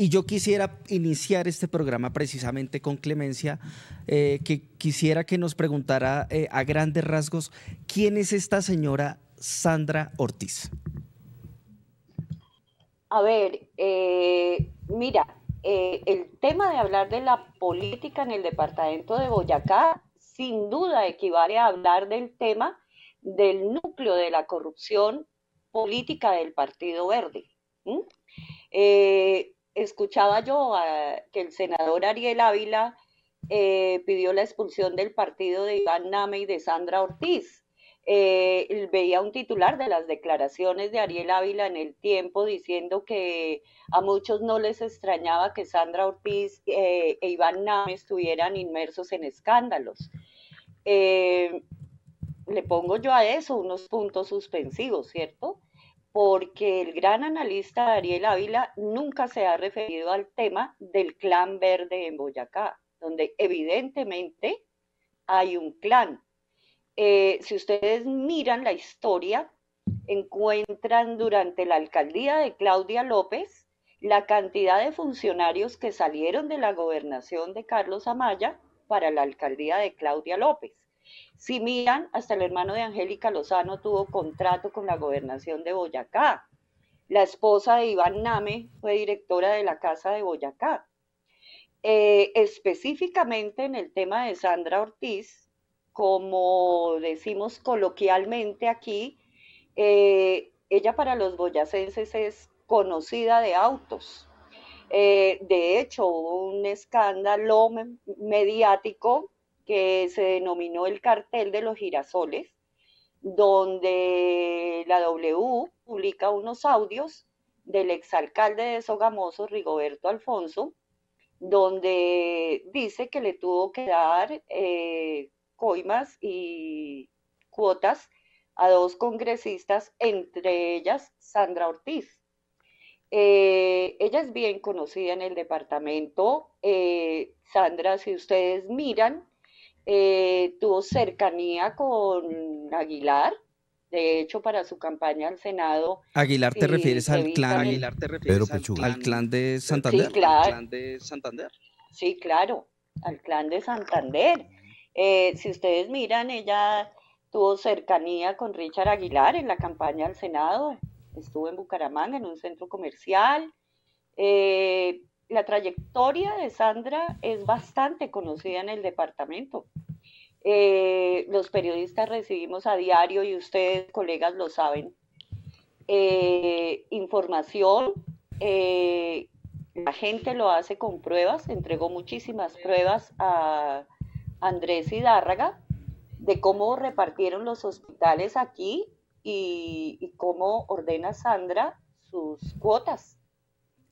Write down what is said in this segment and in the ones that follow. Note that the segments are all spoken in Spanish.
Y yo quisiera iniciar este programa precisamente con Clemencia, eh, que quisiera que nos preguntara eh, a grandes rasgos quién es esta señora Sandra Ortiz. A ver, eh, mira, el tema de hablar de la política en el departamento de Boyacá sin duda equivale a hablar del tema del núcleo de la corrupción política del Partido Verde escuchaba yo que el senador Ariel Ávila eh, pidió la expulsión del partido de Iván Name y de Sandra Ortiz. Eh, veía un titular de las declaraciones de Ariel Ávila en el tiempo diciendo que a muchos no les extrañaba que Sandra Ortiz eh, e Iván Name estuvieran inmersos en escándalos. le pongo yo a eso unos puntos suspensivos, ¿cierto? porque el gran analista Ariel Ávila nunca se ha referido al tema del clan verde en Boyacá, donde evidentemente hay un clan. Eh, si ustedes miran la historia, encuentran durante la alcaldía de Claudia López la cantidad de funcionarios que salieron de la gobernación de Carlos Amaya para la alcaldía de Claudia López. Si miran, hasta el hermano de Angélica Lozano tuvo contrato con la gobernación de Boyacá. La esposa de Iván Name fue directora de la Casa de Boyacá. Eh, específicamente en el tema de Sandra Ortiz, como decimos coloquialmente aquí, eh, ella para los boyacenses es conocida de autos. Eh, de hecho, hubo un escándalo mediático que se denominó el cartel de los girasoles, donde la W publica unos audios del exalcalde de Sogamoso, Rigoberto Alfonso, donde dice que le tuvo que dar eh, coimas y cuotas a dos congresistas, entre ellas Sandra Ortiz. Eh, ella es bien conocida en el departamento. Eh, Sandra, si ustedes miran eh, tuvo cercanía con Aguilar. De hecho, para su campaña al Senado. Aguilar, ¿te eh, refieres al clan? al, clan de Santander? Sí, claro. ¿Al clan de Santander? Sí, claro, al clan de Santander. Eh, si ustedes miran, ella tuvo cercanía con Richard Aguilar en la campaña al Senado. Estuvo en Bucaramanga, en un centro comercial la trayectoria de Sandra es bastante conocida en el departamento. Eh, los periodistas recibimos a diario, y ustedes, colegas, lo saben, eh, información. Eh, la gente lo hace con pruebas, entregó muchísimas pruebas a Andrés Hidárraga de cómo repartieron los hospitales aquí y cómo ordena Sandra sus cuotas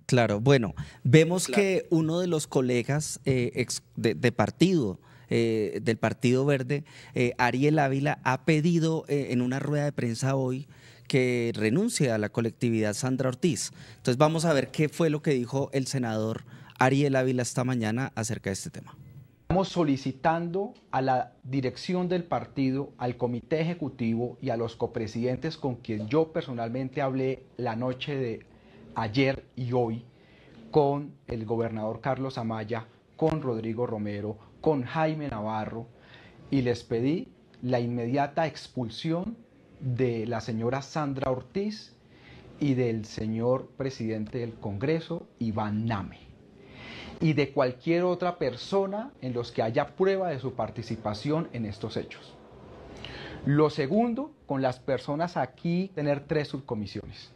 Claro, bueno, vemos que uno de los colegas eh, de, partido, eh, del Partido Verde, eh, Ariel Ávila, ha pedido en una rueda de prensa hoy que renuncie a la colectividad Sandra Ortiz. Entonces vamos a ver qué fue lo que dijo el senador Ariel Ávila esta mañana acerca de este tema. Estamos solicitando a la dirección del partido, al comité ejecutivo y a los copresidentes con quien yo personalmente hablé la noche de ayer y hoy con el gobernador Carlos Amaya, con Rodrigo Romero, con Jaime Navarro, y les pedí la inmediata expulsión de la señora Sandra Ortiz y del señor presidente del Congreso, Iván Name, y de cualquier otra persona en los que haya prueba de su participación en estos hechos. Lo segundo, con las personas aquí, tener tres subcomisiones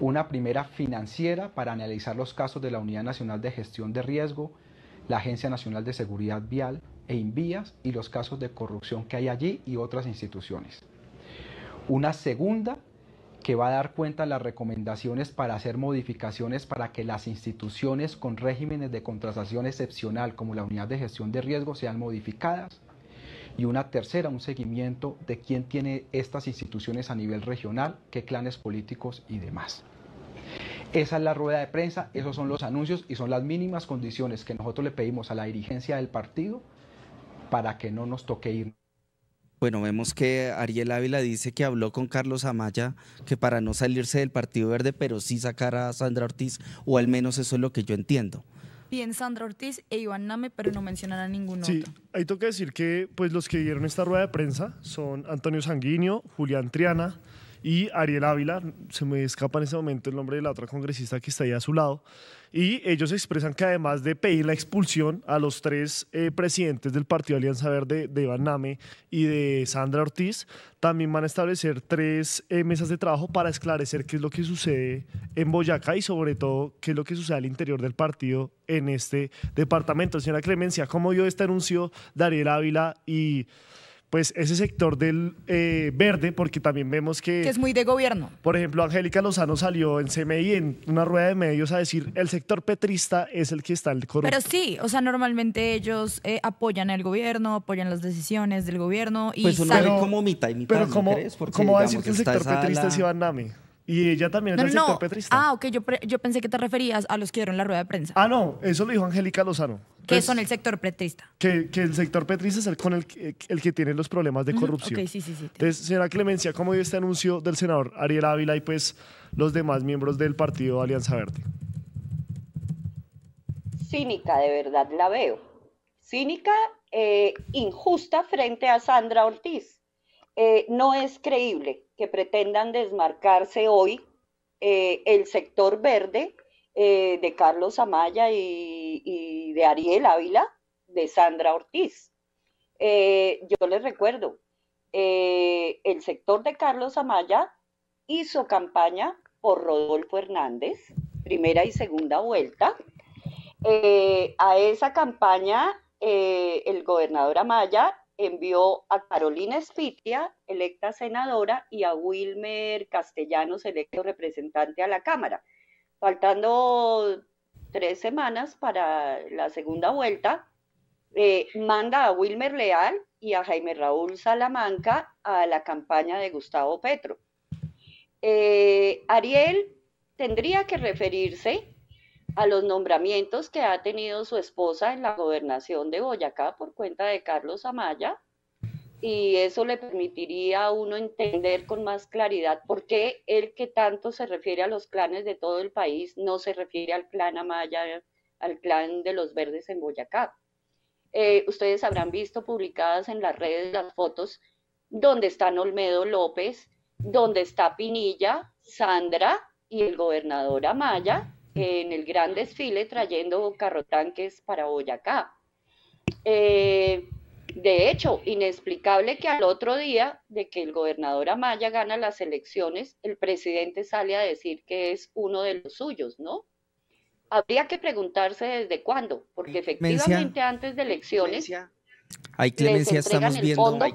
una primera financiera para analizar los casos de la Unidad Nacional de Gestión de Riesgo, la Agencia Nacional de Seguridad Vial e Invías y los casos de corrupción que hay allí y otras instituciones. Una segunda que va a dar cuenta de las recomendaciones para hacer modificaciones para que las instituciones con regímenes de contratación excepcional como la Unidad de Gestión de Riesgo sean modificadas y una tercera, un seguimiento de quién tiene estas instituciones a nivel regional, qué clanes políticos y demás. Esa es la rueda de prensa, esos son los anuncios y son las mínimas condiciones que nosotros le pedimos a la dirigencia del partido para que no nos toque ir. Bueno, vemos que Ariel Ávila dice que habló con Carlos Amaya que para no salirse del Partido Verde, pero sí sacar a Sandra Ortiz, o al menos eso es lo que yo entiendo. Bien, Sandra Ortiz e Iván Name, pero no mencionará a ninguno sí, Ahí toca decir que pues, los que dieron esta rueda de prensa son Antonio Sanguinio, Julián Triana y Ariel Ávila. Se me escapa en este momento el nombre de la otra congresista que está ahí a su lado y ellos expresan que además de pedir la expulsión a los tres eh, presidentes del Partido Alianza Verde, de Iván Name y de Sandra Ortiz, también van a establecer tres eh, mesas de trabajo para esclarecer qué es lo que sucede en Boyacá y sobre todo qué es lo que sucede al interior del partido en este departamento. Señora Clemencia, ¿cómo vio este anuncio Dariel Ávila y pues ese sector del eh, verde, porque también vemos que... Que es muy de gobierno. Por ejemplo, Angélica Lozano salió en CMI en una rueda de medios a decir, el sector petrista es el que está el corrupto. Pero sí, o sea, normalmente ellos eh, apoyan al gobierno, apoyan las decisiones del gobierno y... Pues salen como mitad y mitad, Pero ¿cómo, va a decir que el sector petrista es Iván Nami? Y ella también es del sector petrista. Ah, ok, yo, yo pensé que te referías a los que dieron la rueda de prensa. Ah, no, eso lo dijo Angélica Lozano que son el sector petrista. Que, el sector petrista es el con el, el que tiene los problemas de corrupción. sí, sí, sí. señora Clemencia, ¿cómo vio este anuncio del senador Ariel Ávila y pues los demás miembros del partido Alianza Verde? Cínica, de verdad la veo. Cínica, eh, injusta frente a Sandra Ortiz. Eh, no es creíble que pretendan desmarcarse hoy eh, el sector verde de Carlos Amaya y de Ariel Ávila, de Sandra Ortiz. Eh, yo les recuerdo, eh, el sector de Carlos Amaya hizo campaña por Rodolfo Hernández, primera y segunda vuelta. Eh, a esa campaña, el gobernador Amaya envió a Carolina Espitia, electa senadora, y a Wilmer Castellanos, electo representante a la Cámara. Faltando tres semanas para la segunda vuelta, eh, manda a Wilmer Leal y a Jaime Raúl Salamanca a la campaña de Gustavo Petro. Eh, Ariel tendría que referirse a los nombramientos que ha tenido su esposa en la gobernación de Boyacá por cuenta de Carlos Amaya, y eso le permitiría a uno entender con más claridad por qué el que tanto se refiere a los clanes de todo el país no se refiere al clan Amaya, al clan de los verdes en Boyacá. Eh, ustedes habrán visto publicadas en las redes las fotos donde están Olmedo López, donde está Pinilla, Sandra y el gobernador Amaya en el gran desfile trayendo carrotanques para Boyacá. Eh, de hecho, inexplicable que al otro día de que el gobernador Amaya gana las elecciones, el presidente sale a decir que es uno de los suyos, ¿no? Habría que preguntarse desde cuándo, porque efectivamente antes de elecciones... Hay clemencia, estamos viendo. Fondo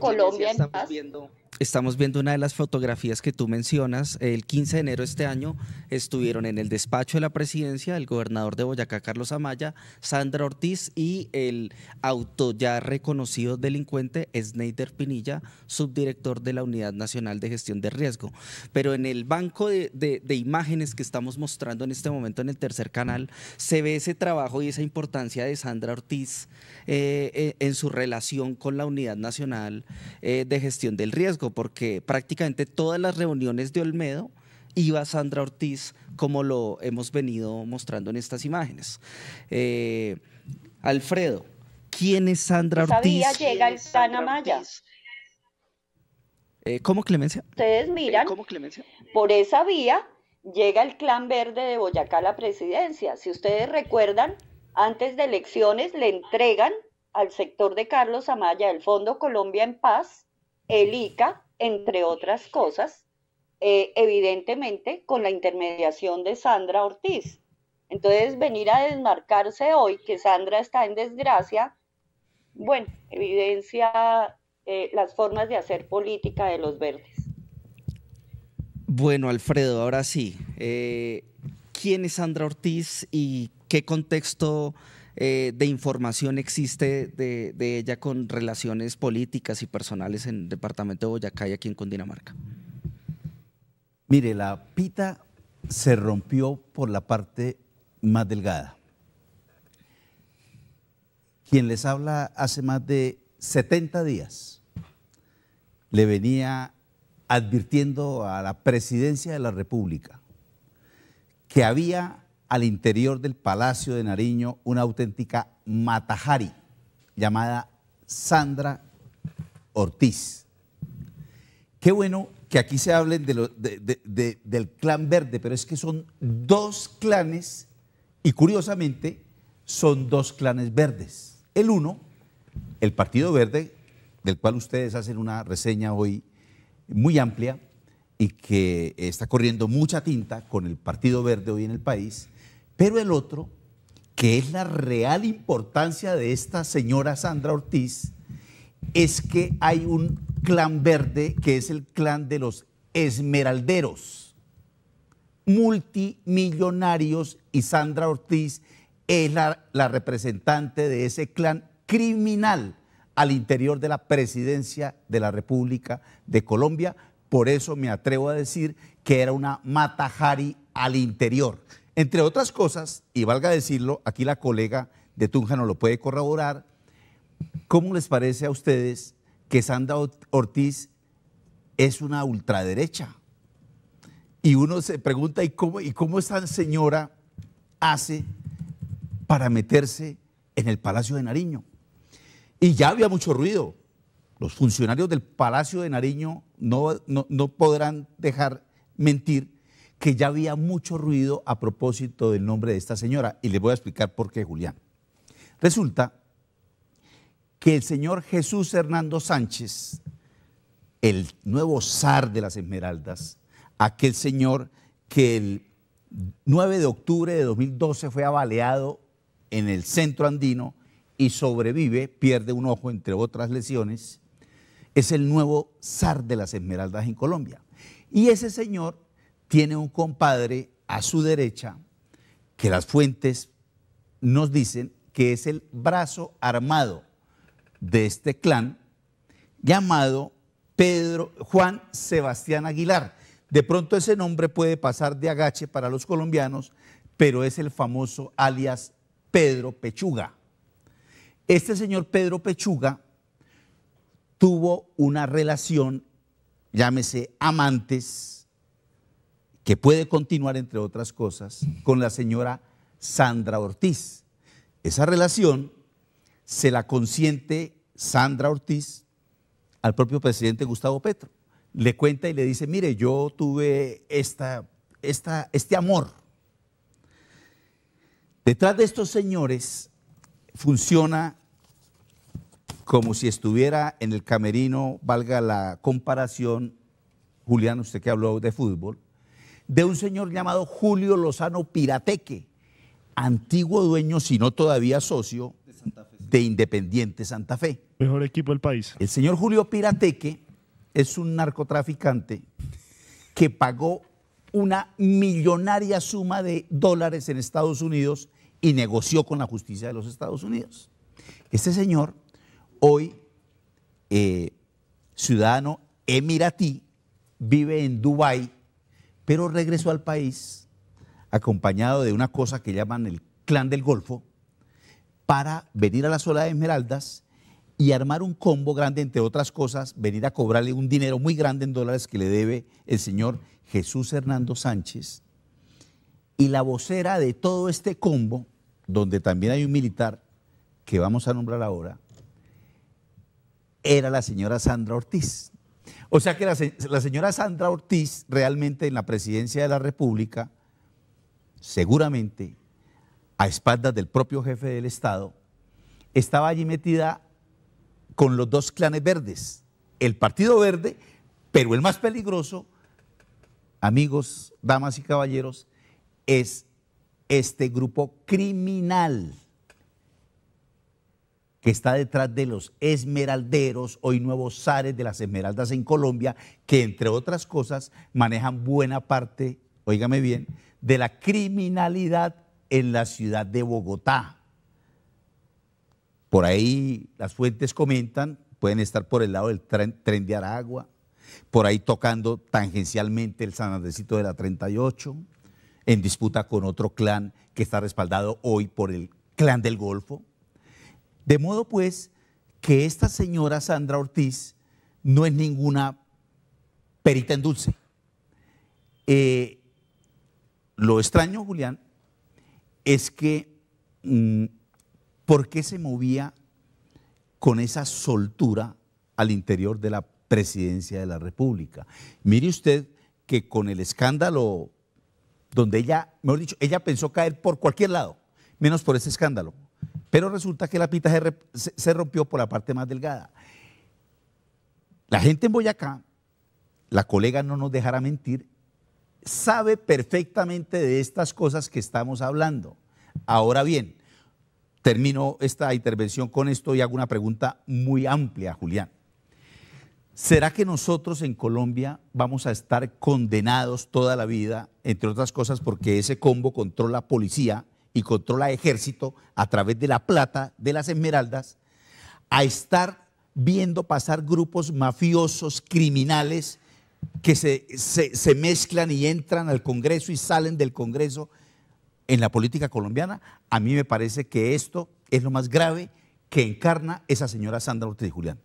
estamos viendo una de las fotografías que tú mencionas. El 15 de enero de este año estuvieron en el despacho de la presidencia el gobernador de Boyacá, Carlos Amaya, Sandra Ortiz y el auto ya reconocido delincuente, Sneider Pinilla, subdirector de la Unidad Nacional de Gestión de Riesgo. Pero en el banco de, imágenes que estamos mostrando en este momento en el tercer canal, se ve ese trabajo y esa importancia de Sandra Ortiz eh, eh, en su relación con la Unidad Nacional eh, de Gestión del Riesgo porque prácticamente todas las reuniones de Olmedo iba Sandra Ortiz, como lo hemos venido mostrando en estas imágenes. Eh, Alfredo, ¿quién es Sandra Ortiz? vía llega el clan Eh, ¿Cómo Clemencia? Ustedes miran, ¿Cómo, Clemencia? por esa vía llega el clan verde de Boyacá a la presidencia. Si ustedes recuerdan, antes de elecciones le entregan al sector de Carlos Amaya el Fondo Colombia en Paz el ICA, entre otras cosas, eh, evidentemente con la intermediación de Sandra Ortiz. Entonces, venir a desmarcarse hoy que Sandra está en desgracia, bueno, evidencia eh, las formas de hacer política de los verdes. Bueno, Alfredo, ahora sí. Eh, ¿Quién es Sandra Ortiz y qué contexto eh, de información existe de, de, ella con relaciones políticas y personales en el departamento de Boyacá y aquí en Cundinamarca? Mire, la pita se rompió por la parte más delgada. Quien les habla hace más de 70 días le venía advirtiendo a la presidencia de la República que había al interior del Palacio de Nariño una auténtica matajari llamada Sandra Ortiz. Qué bueno que aquí se hablen del clan verde, pero es que son dos clanes y curiosamente son dos clanes verdes. El uno, el Partido Verde, del cual ustedes hacen una reseña hoy muy amplia y que está corriendo mucha tinta con el Partido Verde hoy en el país, pero el otro, que es la real importancia de esta señora Sandra Ortiz, es que hay un clan verde que es el clan de los esmeralderos, multimillonarios, y Sandra Ortiz es la, representante de ese clan criminal al interior de la presidencia de la República de Colombia. Por eso me atrevo a decir que era una matajari al interior. Entre otras cosas, y valga decirlo, aquí la colega de Tunja nos lo puede corroborar, ¿cómo les parece a ustedes que Sandra Ortiz es una ultraderecha? Y uno se pregunta, ¿y cómo, y cómo esta señora hace para meterse en el Palacio de Nariño? Y ya había mucho ruido. Los funcionarios del Palacio de Nariño no, no podrán dejar mentir que ya había mucho ruido a propósito del nombre de esta señora. Y les voy a explicar por qué, Julián. Resulta que el señor Jesús Hernando Sánchez, el nuevo zar de las Esmeraldas, aquel señor que el 9 de octubre de 2012 fue abaleado en el centro andino y sobrevive, pierde un ojo entre otras lesiones, es el nuevo zar de las Esmeraldas en Colombia. Y ese señor tiene un compadre a su derecha que las fuentes nos dicen que es el brazo armado de este clan llamado Pedro Juan Sebastián Aguilar. De pronto ese nombre puede pasar de agache para los colombianos, pero es el famoso alias Pedro Pechuga. Este señor Pedro Pechuga tuvo una relación, llámese amantes, que puede continuar, entre otras cosas, con la señora Sandra Ortiz. Esa relación se la consiente Sandra Ortiz al propio presidente Gustavo Petro. Le cuenta y le dice, mire, yo tuve esta, este amor. Detrás de estos señores funciona como si estuviera en el camerino, valga la comparación, Julián, usted que habló de fútbol, de un señor llamado Julio Lozano Pirateque, antiguo dueño, si no todavía socio, de, Independiente Santa Fe. Mejor equipo del país. El señor Julio Pirateque es un narcotraficante que pagó una millonaria suma de dólares en Estados Unidos y negoció con la justicia de los Estados Unidos. Este señor, hoy eh, ciudadano emiratí, vive en Dubái pero regresó al país acompañado de una cosa que llaman el clan del Golfo para venir a la Sola de Esmeraldas y armar un combo grande, entre otras cosas, venir a cobrarle un dinero muy grande en dólares que le debe el señor Jesús Hernando Sánchez. Y la vocera de todo este combo, donde también hay un militar que vamos a nombrar ahora, era la señora Sandra Ortiz, o sea que la, señora Sandra Ortiz realmente en la presidencia de la República, seguramente a espaldas del propio jefe del Estado, estaba allí metida con los dos clanes verdes, el Partido Verde, pero el más peligroso, amigos, damas y caballeros, es este grupo criminal que está detrás de los esmeralderos, hoy nuevos zares de las esmeraldas en Colombia, que entre otras cosas manejan buena parte, oígame bien, de la criminalidad en la ciudad de Bogotá. Por ahí las fuentes comentan, pueden estar por el lado del tren, de Aragua, por ahí tocando tangencialmente el San Andresito de la 38, en disputa con otro clan que está respaldado hoy por el clan del Golfo de modo pues que esta señora Sandra Ortiz no es ninguna perita en dulce. Eh, lo extraño, Julián, es que mm, ¿por qué se movía con esa soltura al interior de la presidencia de la República? Mire usted que con el escándalo donde ella, mejor dicho, ella pensó caer por cualquier lado, menos por ese escándalo. Pero resulta que la pita se, rompió por la parte más delgada. La gente en Boyacá, la colega no nos dejará mentir, sabe perfectamente de estas cosas que estamos hablando. Ahora bien, termino esta intervención con esto y hago una pregunta muy amplia, Julián. ¿Será que nosotros en Colombia vamos a estar condenados toda la vida, entre otras cosas porque ese combo controla policía y controla ejército a través de la plata, de las esmeraldas, a estar viendo pasar grupos mafiosos, criminales, que se, mezclan y entran al Congreso y salen del Congreso en la política colombiana, a mí me parece que esto es lo más grave que encarna esa señora Sandra Ortiz Julián.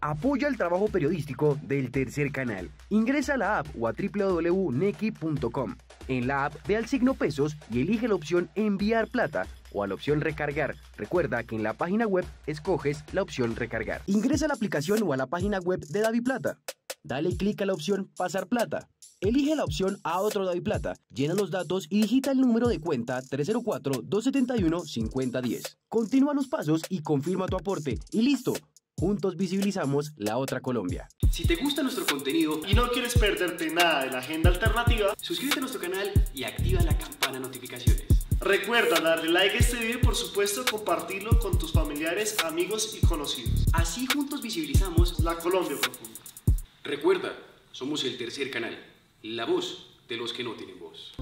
Apoya el trabajo periodístico del tercer canal. Ingresa a la app o a www.nequi.com. En la app ve al signo pesos y elige la opción enviar plata o a la opción recargar. Recuerda que en la página web escoges la opción recargar. Ingresa a la aplicación o a la página web de Plata. Dale clic a la opción pasar plata. Elige la opción a otro Plata. llena los datos y digita el número de cuenta 304-271-5010. Continúa los pasos y confirma tu aporte. Y listo, Juntos visibilizamos la otra Colombia. Si te gusta nuestro contenido y no quieres perderte nada de la agenda alternativa, suscríbete a nuestro canal y activa la campana de notificaciones. Recuerda darle like a este video y por supuesto compartirlo con tus familiares, amigos y conocidos. Así juntos visibilizamos la Colombia profunda. Recuerda, somos el tercer canal, la voz de los que no tienen voz.